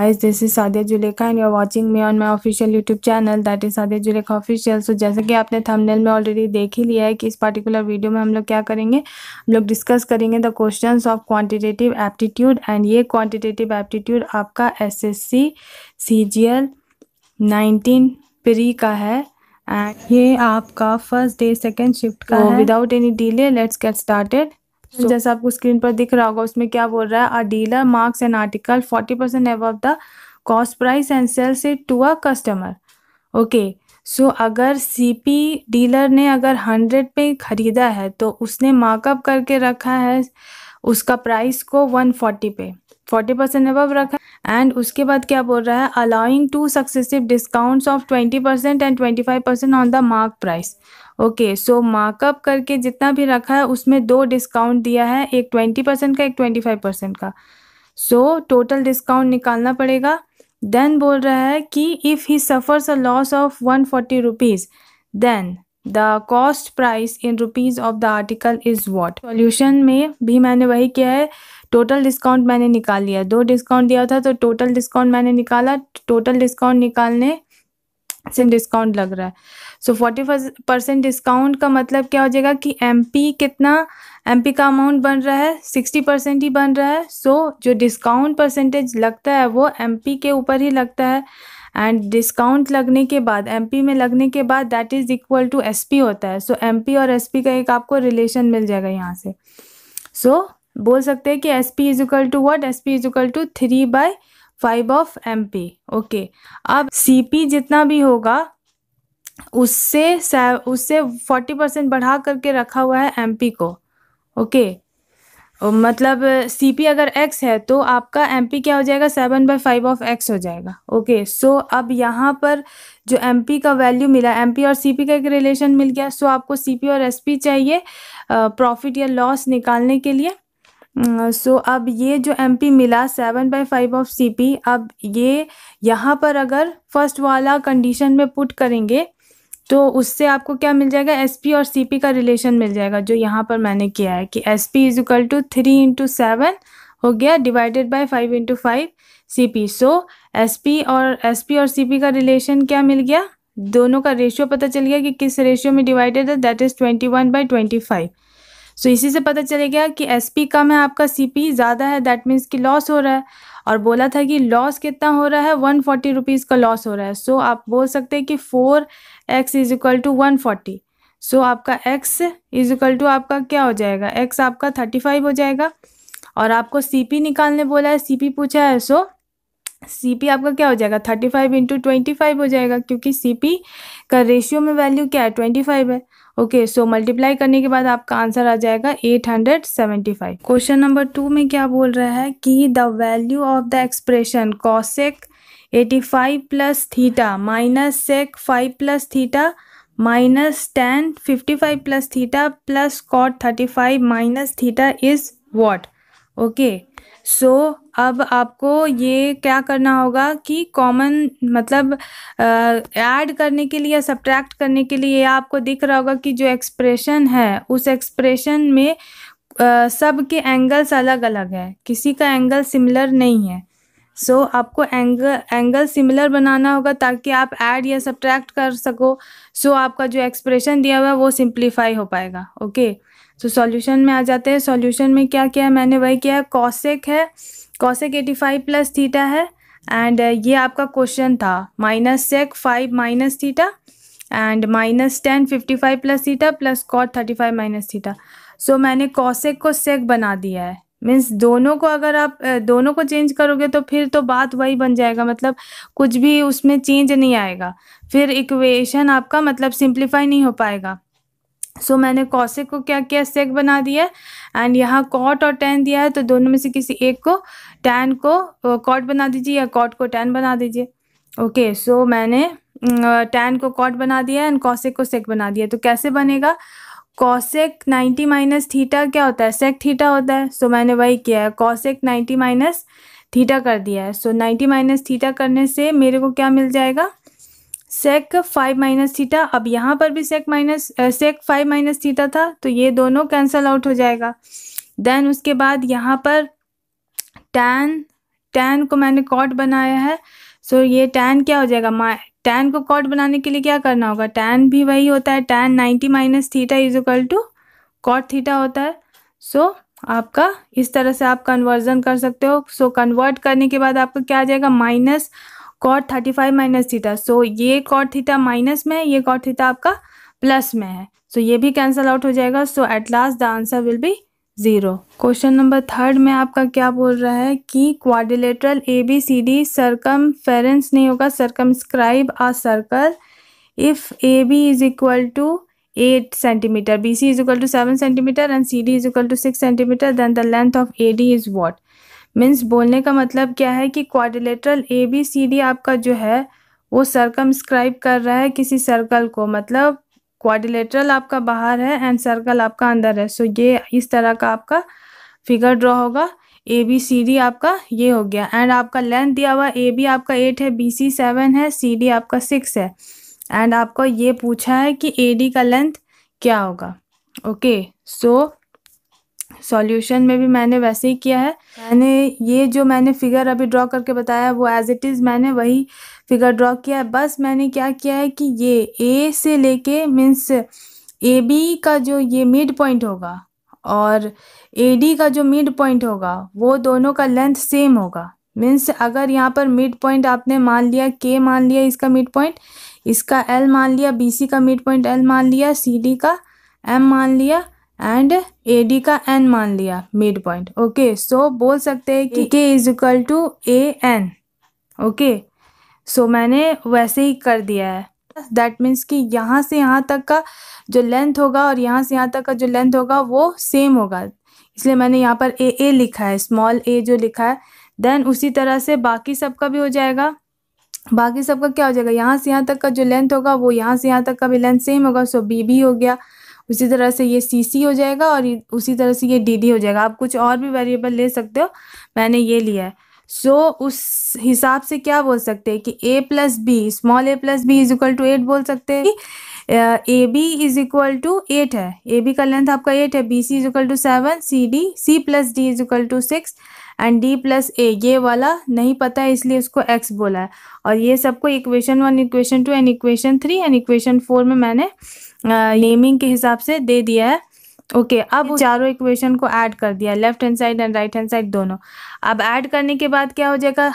Guys this is Sadiya Zulekha and you are watching me on my official YouTube channel that is Sadiya Zulekha official so जैसे कि आपने thumbnail में already देख ही लिया है कि इस पर्टिकुलर वीडियो में हम लोग क्या करेंगे हम लोग डिस्कस करेंगे the questions of quantitative aptitude and ये क्वान्टिटेटिव एप्टीट्यूड आपका S S C C G L pre का है एंड ये आपका फर्स्ट डे सेकेंड शिफ्ट का without any delay let's get started so, जैसा आपको स्क्रीन पर दिख रहा होगा उसमें क्या बोल रहा है a dealer marks an article forty percent above the cost price and sells it to a customer okay so अगर सीपी डीलर ने अगर हंड्रेड पे ख़रीदा है तो उसने मार्कअप करके रखा है उसका प्राइस को वन फोर्टी पे फोर्टी परसेंट अबव रखा एंड उसके बाद क्या बोल रहा है allowing two successive discounts of twenty percent and twenty five percent on the mark price okay so markup करके जितना भी रखा है उसमें दो डिस्काउंट दिया है एक ट्वेंटी परसेंट का एक ट्वेंटी फाइव परसेंट का सो टोटल डिस्काउंट निकालना पड़ेगा देन बोल रहा है कि if he suffers a loss of one forty rupees then the cost price in rupees of the article is what solution में भी मैंने वही किया है टोटल डिस्काउंट मैंने निकाल लिया दो डिस्काउंट दिया था तो टोटल डिस्काउंट मैंने निकाला टोटल डिस्काउंट निकालने से डिस्काउंट लग रहा है सो फोर्टी परसेंट डिस्काउंट का मतलब क्या हो जाएगा कि एम कितना एम का अमाउंट बन रहा है सिक्सटी परसेंट ही बन रहा है सो so, जो डिस्काउंट परसेंटेज लगता है वो एम के ऊपर ही लगता है एंड डिस्काउंट लगने के बाद एम में लगने के बाद that is equal to S होता है सो so, एम और एस का एक आपको रिलेशन मिल जाएगा यहाँ से सो so, बोल सकते हैं कि S P is equal to what S P is equal to three by five of M P okay अब सी पी जितना भी होगा उससे उससे फोर्टी परसेंट बढ़ा करके रखा हुआ है एम पी को ओके मतलब सी पी अगर एक्स है तो आपका एम पी क्या हो जाएगा seven by five of X हो जाएगा ओके सो अब यहाँ पर जो एम पी का वैल्यू मिला एम पी और सी पी का एक रिलेशन मिल गया सो आपको सी पी और एस पी चाहिए प्रॉफिट या लॉस निकालने के लिए सो so, अब ये जो एम पी मिला seven by five of C P अब ये यहाँ पर अगर फर्स्ट वाला कंडीशन में पुट करेंगे तो उससे आपको क्या मिल जाएगा एस पी और सी पी का रिलेशन मिल जाएगा जो यहाँ पर मैंने किया है कि S P is equal to three into seven हो गया divided by five into five C P so S P और एस पी और सी पी का रिलेशन क्या मिल गया दोनों का रेशियो पता चल गया कि किस रेशियो में डिवाइडेड है that is twenty one by twenty five so इसी से पता चलेगा कि एस पी कम है आपका सी पी ज़्यादा है दैट मीन्स कि लॉस हो रहा है और बोला था कि लॉस कितना हो रहा है वन फोर्टी रुपीज़ का लॉस हो रहा है सो so, आप बोल सकते हैं कि four X is equal to one forty so आपका एक्स इज इक्वल टू आपका क्या हो जाएगा एक्स आपका थर्टी फाइव हो जाएगा और आपको सी पी निकालने बोला है सी पी पूछा है सो सी पी आपका क्या हो जाएगा thirty five into twenty five हो जाएगा क्योंकि सी पी का रेशियो में वैल्यू क्या है ट्वेंटी फाइव है ओके सो मल्टीप्लाई करने के बाद आपका आंसर आ जाएगा 875 क्वेश्चन नंबर टू में क्या बोल रहा है कि the value of the expression cosec 85 plus theta minus sec 5 plus theta minus ten fifty five plus theta plus cot thirty five minus theta is what okay so अब आपको ये क्या करना होगा कि कॉमन मतलब ऐड करने के लिए सब्ट्रैक्ट करने के लिए आपको दिख रहा होगा कि जो एक्सप्रेशन है उस एक्सप्रेशन में सब के एंगल्स अलग अलग है किसी का एंगल सिमिलर नहीं है सो so, आपको एंगल एंगल सिमिलर बनाना होगा ताकि आप ऐड या सब्ट्रैक्ट कर सको सो so, आपका जो एक्सप्रेशन दिया हुआ है वो सिंप्लीफाई हो पाएगा ओके सो सॉल्यूशन में आ जाते हैं सॉल्यूशन में क्या किया है मैंने वही किया है कॉसेक है cosec eighty five plus theta है एंड uh, ये आपका क्वेश्चन था minus sec five minus theta and minus ten fifty five plus theta plus cot thirty five minus theta so मैंने कॉसेक को सेक बना दिया है मीन्स दोनों को अगर आप uh, दोनों को चेंज करोगे तो फिर तो बात वही बन जाएगा मतलब कुछ भी उसमें चेंज नहीं आएगा फिर इक्वेशन आपका मतलब सिंप्लीफाई नहीं हो पाएगा सो so, मैंने कौशिक को क्या किया सेक बना दिया है एंड यहाँ कॉट और टेन दिया है तो दोनों में से किसी एक को टेन को कॉट बना दीजिए या कॉट को टेन बना दीजिए ओके सो मैंने टेन को कॉट बना दिया एंड कौशिक को सेक बना दिया तो कैसे बनेगा कौशिक नाइन्टी माइनस थीटा क्या होता है सेक थीटा होता है सो so, मैंने वही किया है कौशिक नाइन्टी माइनस थीटा कर दिया है सो नाइन्टी माइनस थीटा करने से मेरे को क्या मिल जाएगा सेक फाइव माइनस थीटा अब यहाँ पर भी sec minus sec five minus theta था तो ये दोनों कैंसल आउट हो जाएगा देन उसके बाद यहाँ पर टैन टैन को मैंने कॉट बनाया है सो so ये टैन क्या हो जाएगा मा टैन को कॉट बनाने के लिए क्या करना होगा टैन भी वही होता है tan ninety minus theta is equal to cot theta होता है सो so, आपका इस तरह से आप कन्वर्जन कर सकते हो सो so, कन्वर्ट करने के बाद आपका क्या आ जाएगा minus cot thirty five minus theta so ये कॉट थीटा माइनस में है ये कॉट थीटा आपका प्लस में है सो so, ये भी कैंसिल आउट हो जाएगा so at last the answer will be zero question number third में आपका क्या बोल रहा है कि quadrilateral A B C D circumference नहीं होगा scribe a circle if A B is equal to eight centimetre B C is equal to seven centimetre and C D is equal to six centimetre then the length of A D is what means बोलने का मतलब क्या है कि quadrilateral A B C D आपका जो है वो सरकमस्क्राइब कर रहा है किसी सर्कल को मतलब क्वाड्रिलेटरल आपका बाहर है एंड सर्कल आपका अंदर है सो so, ये इस तरह का आपका फिगर ड्रॉ होगा ए बी सी डी आपका ये हो गया एंड आपका लेंथ दिया हुआ ए बी आपका एट है बी सी सेवन है सी डी आपका सिक्स है एंड आपको ये पूछा है कि ए डी का लेंथ क्या होगा ओके सो सॉल्यूशन में भी मैंने वैसे ही किया है मैंने ये जो मैंने फिगर अभी ड्रॉ करके बताया वो एज़ इट इज़ मैंने वही फिगर ड्रॉ किया है बस मैंने क्या किया है कि ये ए से लेके मीन्स ए बी का जो ये मिड पॉइंट होगा और ए डी का जो मिड पॉइंट होगा वो दोनों का लेंथ सेम होगा मीन्स अगर यहाँ पर मिड पॉइंट आपने मान लिया के मान लिया इसका मिड पॉइंट इसका एल मान लिया बी सी का मिड पॉइंट एल मान लिया सी डी का एम मान लिया एंड ए डी का एन मान लिया मिड पॉइंट ओके सो बोल सकते हैं कि K is equal to A N okay so मैंने वैसे ही कर दिया है दैट मीन्स कि यहाँ से यहाँ तक का जो लेंथ होगा और यहाँ से यहाँ तक का जो लेंथ होगा वो सेम होगा इसलिए मैंने यहाँ पर ए ए लिखा है स्मॉल ए जो लिखा है देन उसी तरह से बाकी सब का भी हो जाएगा बाकी सब का क्या हो जाएगा यहाँ से यहाँ तक का जो लेंथ होगा वो यहाँ से यहाँ तक का भी लेंथ सेम होगा सो बी भी हो गया उसी तरह से ये सी सी हो जाएगा और उसी तरह से ये डी डी हो जाएगा आप कुछ और भी वेरिएबल ले सकते हो मैंने ये लिया है सो so, उस हिसाब से क्या बोल सकते हैं कि A plus B small A plus B is equal to eight बोल सकते हैं A B is equal to eight है ए बी का लेंथ आपका एट है B C is equal to seven C D C plus D is equal to six and D plus A ये वाला नहीं पता है इसलिए उसको एक्स बोला है और ये सबको equation one equation two and equation three and equation four में मैंने नेमिंग के हिसाब से दे दिया है ओके okay, अब चारों इक्वेशन को ऐड कर दिया left hand side and right hand side दोनों अब ऐड करने के बाद क्या हो जाएगा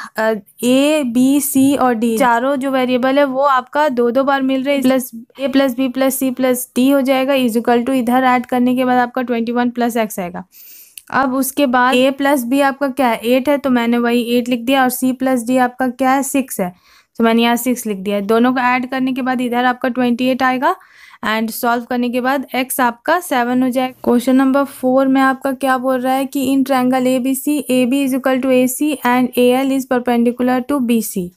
ए बी सी और डी चारों जो वेरिएबल है वो आपका दो दो बार मिल रहे plus A plus B plus C plus D हो जाएगा इजिकल टू इधर ऐड करने के बाद आपका ट्वेंटी वन प्लस एक्स आएगा अब उसके बाद ए प्लस बी आपका क्या है एट है तो मैंने वही एट लिख दिया और सी प्लस डी आपका क्या है सिक्स है तो मैंने यहाँ सिक्स लिख दिया है दोनों को ऐड करने के बाद इधर आपका ट्वेंटी एट आएगा एंड सॉल्व करने के बाद एक्स आपका सेवन हो जाएगा क्वेश्चन नंबर फोर में आपका क्या बोल रहा है कि in triangle A B C A B is equal to A C and A L is perpendicular to B C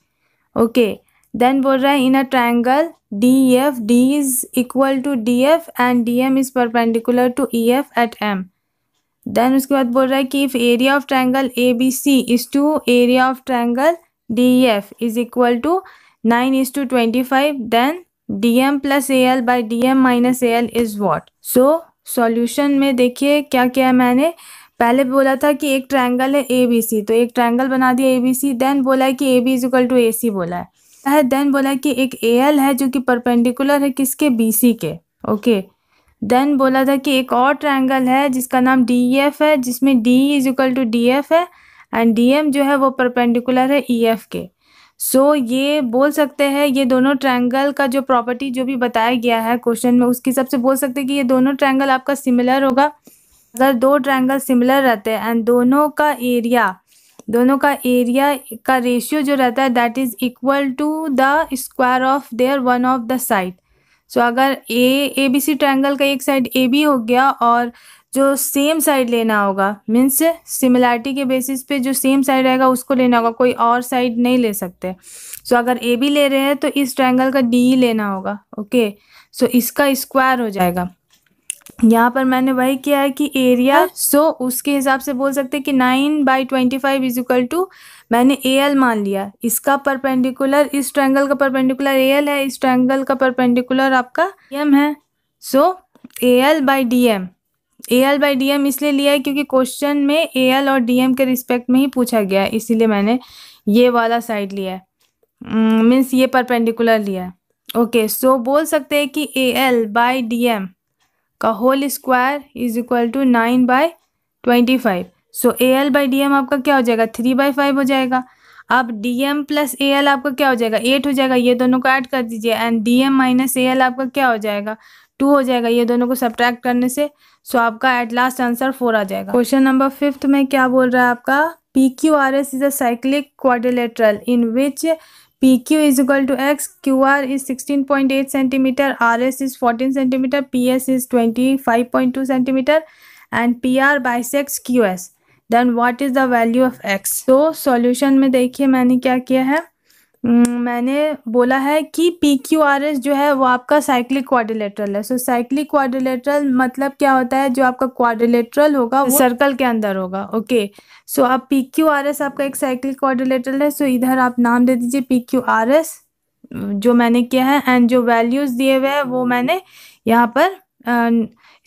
okay then बोल रहा है in a triangle D F D is equal to D F and D M is perpendicular to E F at M then उसके बाद बोल रहा है कि if area of triangle A B C is to area of triangle D F is equal to nine is to twenty five then D M plus A L by D M minus A L is what so solution में देखिए क्या किया मैंने पहले बोला था कि एक ट्रायंगल है ए बी सी तो एक ट्रैंगल बना दिया ए बी सी देन बोला है कि A B is equal to A C बोला है देन बोला है कि एक ए एल है जो कि परपेंडिकुलर है किसके बी सी के ओके okay. देन बोला था कि एक और ट्रायंगल है जिसका नाम डी एफ e है जिसमें D is equal to D F है एंड डी एम जो है वो परपेंडिकुलर है ई e एफ के सो so, ये बोल सकते हैं ये दोनों ट्रायंगल का जो प्रॉपर्टी जो भी बताया गया है क्वेश्चन में उसके हिसाब से बोल सकते हैं कि ये दोनों ट्रायंगल आपका सिमिलर होगा अगर दो ट्रायंगल सिमिलर रहते हैं एंड दोनों का एरिया दोनों का एरिया का रेशियो जो रहता है that is equal to the square of their one of the side so अगर A A B C triangle का एक साइड ए बी हो गया और जो सेम साइड लेना होगा मीन्स सिमिलैरिटी के बेसिस पे जो सेम साइड रहेगा उसको लेना होगा कोई और साइड नहीं ले सकते सो so, अगर ए बी ले रहे हैं तो इस ट्रायंगल का डी लेना होगा ओके okay? सो so, इसका स्क्वायर हो जाएगा यहाँ पर मैंने वही किया है कि एरिया हाँ। सो so, उसके हिसाब से बोल सकते हैं कि nine by twenty five is equal to मैंने ए एल मान लिया इसका परपेंडिकुलर इस ट्रैंगल का परपेंडिकुलर ए एल है इस ट्रैंगल का परपेंडिकुलर आपका एम है so A L by D M A L by D M इसलिए लिया है क्योंकि क्वेश्चन में ए एल और डी एम के रिस्पेक्ट में ही पूछा गया है इसीलिए मैंने ये वाला साइड लिया है मीन्स hmm, ये परपेंडिकुलर लिया है ओके सो बोल सकते हैं कि A L by D M का whole square is equal to nine by twenty five so A L by D M आपका क्या हो जाएगा थ्री बाई फाइव हो जाएगा अब D M plus A L आपका क्या हो जाएगा एट हो जाएगा ये दोनों को ऐड कर दीजिए and D M minus A L आपका क्या हो जाएगा टू हो जाएगा ये दोनों को सब्ट्रैक्ट करने से सो so आपका एट लास्ट आंसर फोर आ जाएगा क्वेश्चन नंबर फिफ्थ में क्या बोल रहा है आपका P Q R S is a cyclic quadrilateral in which P Q is equal to X Q R is sixteen point eight centimetre R S is fourteen centimetre P S is twenty five point two centimetre and P R bisects Q S then what is the value of X तो solution में देखिए मैंने क्या किया है हम्म, मैंने बोला है कि पी क्यू आर एस जो है वो आपका साइक्लिक क्वाड्रिलेटरल है सो साइक्लिक क्वाड्रिलेटरल मतलब क्या होता है जो आपका क्वाड्रिलेटरल होगा वो सर्कल के अंदर होगा ओके सो आप पी क्यू आर एस आपका एक साइक्लिक क्वाड्रिलेटरल है सो so, इधर आप नाम दे दीजिए पी क्यू आर एस जो मैंने किया है एंड जो वैल्यूज़ दिए हुए हैं वो मैंने यहाँ पर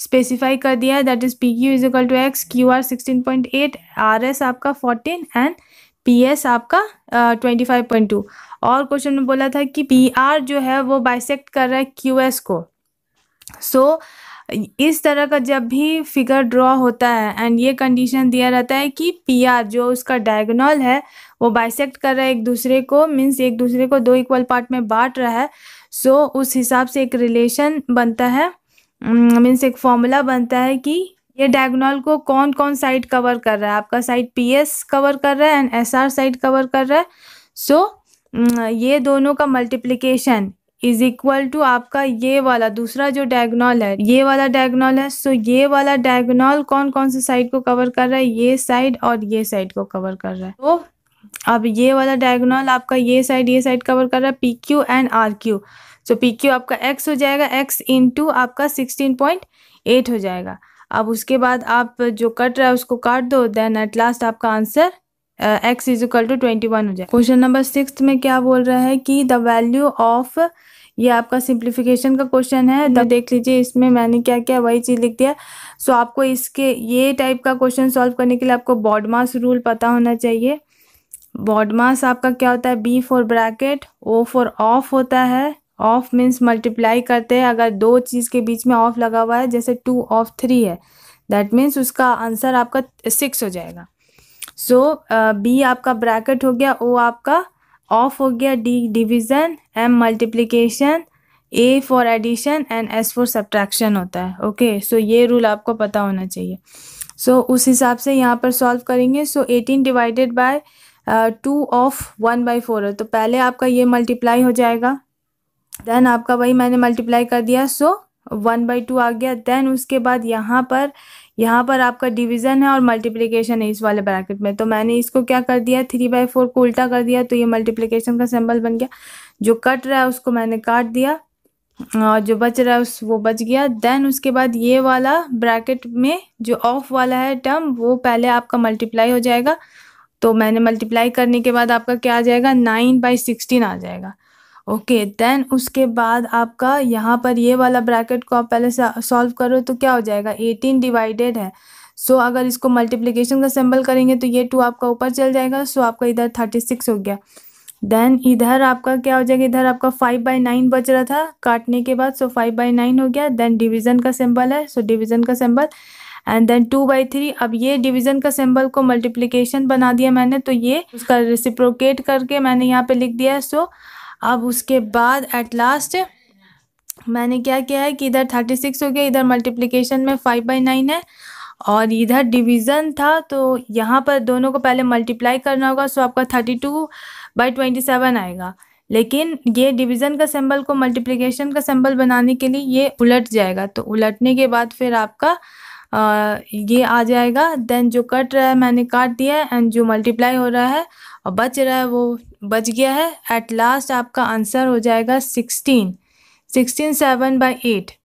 स्पेसिफाई uh, कर दिया है that is P Q is equal to X Q R sixteen point eight R S आपका फोर्टीन एंड पी एस आपका ट्वेंटी फाइव पॉइंट टू और क्वेश्चन में बोला था कि पी आर जो है वो बाइसेक्ट कर रहा है क्यू एस को सो so, इस तरह का जब भी फिगर ड्रॉ होता है एंड ये कंडीशन दिया रहता है कि पी आर जो उसका डायगोनल है वो बाइसेक्ट कर रहा है एक दूसरे को मीन्स एक दूसरे को दो इक्वल पार्ट में बांट रहा है सो so, उस हिसाब से एक रिलेशन बनता है मीन्स एक फॉर्मूला बनता है कि ये डायगोनल को कौन कौन साइड कवर कर रहा है आपका साइड पीएस कवर कर रहा है एंड एसआर साइड कवर कर रहा है सो so, mm, ये दोनों का मल्टीप्लिकेशन इज इक्वल टू आपका ये वाला दूसरा जो डायगोनल है ये वाला डायगोनल है सो so ये वाला डायगोनल कौन कौन से साइड को कवर कर रहा है ये साइड और ये साइड को कवर कर रहा है तो अब ये वाला डायगोनल आपका ये साइड ये साइड कवर कर रहा है P Q and R Q so P Q आपका एक्स हो जाएगा एक्स इंटू आपका सिक्सटीन पॉइंट एट हो जाएगा अब उसके बाद आप जो कट रहा है उसको काट दो देन एट लास्ट आपका answer X is equal to twenty one हो जाए क्वेश्चन नंबर सिक्स में क्या बोल रहा है कि द वैल्यू ऑफ ये आपका सिंप्लीफिकेशन का क्वेश्चन है तब तो देख लीजिए इसमें मैंने क्या किया वही चीज़ लिख दिया सो आपको इसके ये टाइप का क्वेश्चन सॉल्व करने के लिए आपको बॉडमास रूल पता होना चाहिए बॉडमास आपका क्या होता है B for bracket O for of होता है ऑफ मीन्स मल्टीप्लाई करते हैं अगर दो चीज़ के बीच में ऑफ लगा हुआ है जैसे टू ऑफ थ्री है दैट मीन्स उसका आंसर आपका सिक्स हो जाएगा सो so, बी uh, आपका ब्रैकेट हो गया ओ आपका ऑफ हो गया D division M multiplication A for addition and S for subtraction होता है ओके okay, सो so ये रूल आपको पता होना चाहिए सो so, उस हिसाब से यहाँ पर सॉल्व करेंगे so eighteen divided by two of one by four है तो पहले आपका ये मल्टीप्लाई हो जाएगा देन आपका वही मैंने मल्टीप्लाई कर दिया सो वन बाई टू आ गया देन उसके बाद यहाँ पर यहाँ पर आपका डिवीज़न है और मल्टीप्लिकेशन है इस वाले ब्रैकेट में तो मैंने इसको क्या कर दिया थ्री बाई फोर को उल्टा कर दिया तो ये मल्टीप्लिकेशन का सिंबल बन गया जो कट रहा है उसको मैंने काट दिया और जो बच रहा है उस वो बच गया देन उसके बाद ये वाला ब्रैकेट में जो ऑफ वाला है टर्म वो पहले आपका मल्टीप्लाई हो जाएगा तो मैंने मल्टीप्लाई करने के बाद आपका क्या आ जाएगा नाइन बाई सिक्सटीन आ जाएगा ओके देन उसके बाद आपका यहाँ पर ये वाला ब्रैकेट को आप पहले सॉल्व करो तो क्या हो जाएगा एटीन डिवाइडेड है सो so, अगर इसको मल्टीप्लिकेशन का सिंबल करेंगे तो ये टू आपका ऊपर चल जाएगा सो so, आपका इधर थर्टी सिक्स हो गया देन इधर आपका क्या हो जाएगा इधर आपका फाइव बाई नाइन बच रहा था काटने के बाद सो फाइव बाई नाइन हो गया देन डिवीज़न का सिंबल है सो so, डिवीज़न का symbol and then two by three अब ये डिवीज़न का सिंबल को मल्टीप्लीकेशन बना दिया मैंने तो ये उसका रिसिप्रोकेट करके मैंने यहाँ पे लिख दिया है सो so, अब उसके बाद एट लास्ट मैंने क्या किया है कि इधर थर्टी सिक्स हो गया इधर मल्टीप्लिकेशन में फाइव बाई नाइन है और इधर डिवीज़न था तो यहाँ पर दोनों को पहले मल्टीप्लाई करना होगा सो आपका thirty two by twenty seven आएगा लेकिन ये डिवीज़न का सिंबल को मल्टीप्लिकेशन का सिंबल बनाने के लिए ये उलट जाएगा तो उलटने के बाद फिर आपका आ, ये आ जाएगा देन जो कट रहा है मैंने काट दिया है एंड जो मल्टीप्लाई हो रहा है और बच रहा है वो बच गया है एट लास्ट आपका आंसर हो जाएगा sixteen sixteen seven by eight